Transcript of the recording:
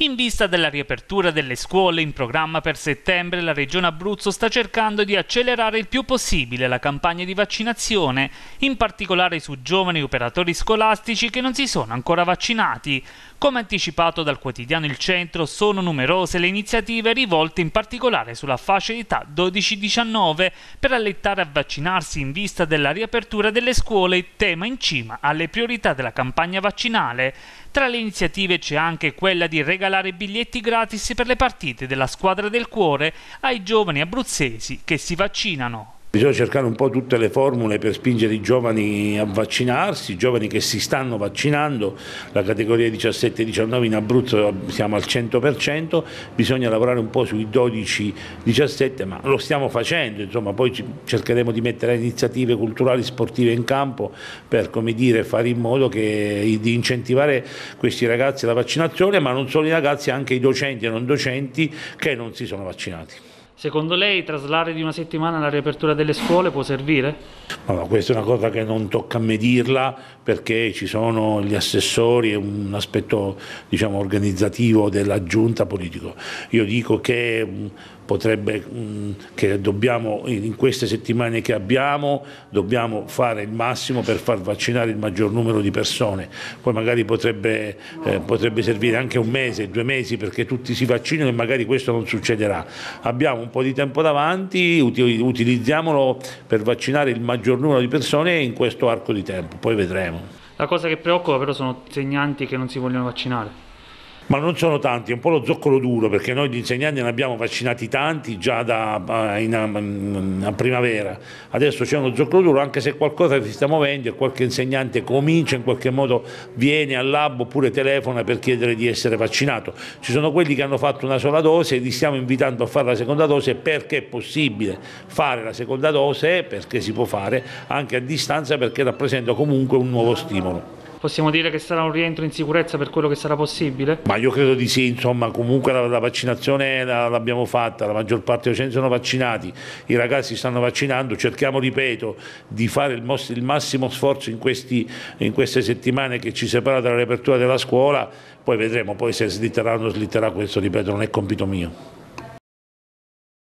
In vista della riapertura delle scuole in programma per settembre, la Regione Abruzzo sta cercando di accelerare il più possibile la campagna di vaccinazione, in particolare su giovani operatori scolastici che non si sono ancora vaccinati. Come anticipato dal quotidiano Il Centro, sono numerose le iniziative rivolte in particolare sulla fascia d'età 12-19 per allettare a vaccinarsi in vista della riapertura delle scuole, tema in cima alle priorità della campagna vaccinale. Tra le iniziative c'è anche quella di regalare biglietti gratis per le partite della squadra del cuore ai giovani abruzzesi che si vaccinano. Bisogna cercare un po' tutte le formule per spingere i giovani a vaccinarsi, i giovani che si stanno vaccinando, la categoria 17-19 in Abruzzo siamo al 100%, bisogna lavorare un po' sui 12-17, ma lo stiamo facendo, insomma, poi cercheremo di mettere iniziative culturali, sportive in campo per dire, fare in modo che, di incentivare questi ragazzi alla vaccinazione, ma non solo i ragazzi, anche i docenti e non docenti che non si sono vaccinati. Secondo lei traslare di una settimana la riapertura delle scuole può servire? No, no, questa è una cosa che non tocca a me dirla perché ci sono gli assessori e un aspetto diciamo, organizzativo della giunta politico. Io dico che potrebbe che dobbiamo in queste settimane che abbiamo dobbiamo fare il massimo per far vaccinare il maggior numero di persone poi magari potrebbe, eh, potrebbe servire anche un mese, due mesi perché tutti si vaccinano e magari questo non succederà abbiamo un un po' di tempo davanti, utilizziamolo per vaccinare il maggior numero di persone in questo arco di tempo, poi vedremo. La cosa che preoccupa però sono segnanti che non si vogliono vaccinare ma non sono tanti, è un po' lo zoccolo duro perché noi gli insegnanti ne abbiamo vaccinati tanti già da, eh, in, mm, a primavera, adesso c'è uno zoccolo duro anche se qualcosa si sta muovendo e qualche insegnante comincia in qualche modo, viene al lab oppure telefona per chiedere di essere vaccinato, ci sono quelli che hanno fatto una sola dose e li stiamo invitando a fare la seconda dose perché è possibile fare la seconda dose, perché si può fare anche a distanza perché rappresenta comunque un nuovo stimolo. Possiamo dire che sarà un rientro in sicurezza per quello che sarà possibile? Ma io credo di sì, insomma comunque la, la vaccinazione l'abbiamo fatta, la maggior parte dei docenti sono vaccinati, i ragazzi stanno vaccinando, cerchiamo, ripeto, di fare il, most, il massimo sforzo in, questi, in queste settimane che ci separano dalla riapertura della scuola, poi vedremo, poi se slitterà o non slitterà questo, ripeto, non è compito mio.